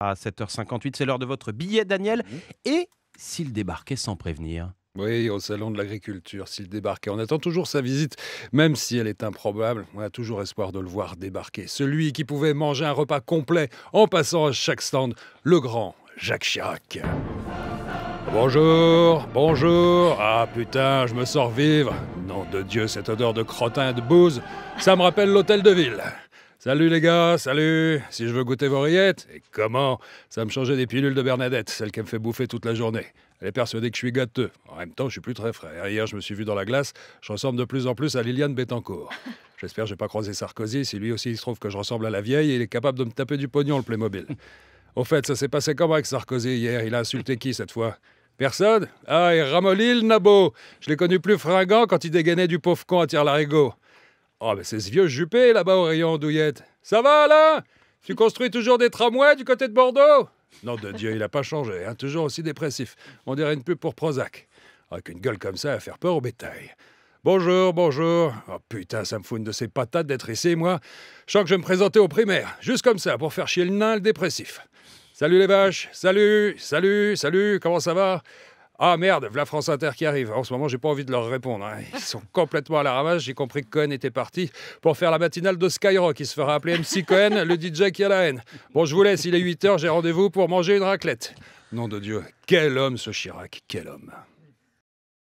à 7h58. C'est l'heure de votre billet, Daniel. Mmh. Et s'il débarquait sans prévenir oui, au salon de l'agriculture, s'il débarquait. On attend toujours sa visite, même si elle est improbable. On a toujours espoir de le voir débarquer. Celui qui pouvait manger un repas complet en passant à chaque stand, le grand Jacques Chirac. Bonjour, bonjour. Ah putain, je me sors vivre. Nom de Dieu, cette odeur de crottin et de bouse, ça me rappelle l'hôtel de ville. Salut les gars, salut Si je veux goûter vos rillettes, et comment Ça me changeait des pilules de Bernadette, celle qui me fait bouffer toute la journée. Elle est persuadée que je suis gâteux. En même temps, je suis plus très frais. Hein, hier, je me suis vu dans la glace, je ressemble de plus en plus à Liliane Bettencourt. J'espère que je n'ai pas croisé Sarkozy, si lui aussi il se trouve que je ressemble à la vieille il est capable de me taper du pognon, le Playmobil. Au fait, ça s'est passé comment avec Sarkozy hier Il a insulté qui cette fois Personne Ah, et ramolli nabo Je l'ai connu plus fringant quand il dégainait du pauvre con à tire-larigot. Oh, mais c'est ce vieux Juppé là-bas au rayon douillette. Ça va, là? Tu construis toujours des tramways du côté de Bordeaux Non, de Dieu, il n'a pas changé, hein, toujours aussi dépressif. On dirait une pub pour Prozac. Avec ah, une gueule comme ça à faire peur au bétail. Bonjour, bonjour. Oh putain, ça me fout une de ces patates d'être ici, moi. Je sens que je vais me présenter au primaire, juste comme ça, pour faire chier le nain, le dépressif. Salut les vaches, salut, salut, salut, comment ça va ah merde, la France Inter qui arrive. En ce moment, j'ai pas envie de leur répondre. Hein. Ils sont complètement à la ramasse. J'ai compris que Cohen était parti pour faire la matinale de Skyrock. Il se fera appeler MC Cohen, le DJ qui a la haine. Bon, je vous laisse. Il est 8h. J'ai rendez-vous pour manger une raclette. Nom de Dieu, quel homme ce Chirac, quel homme.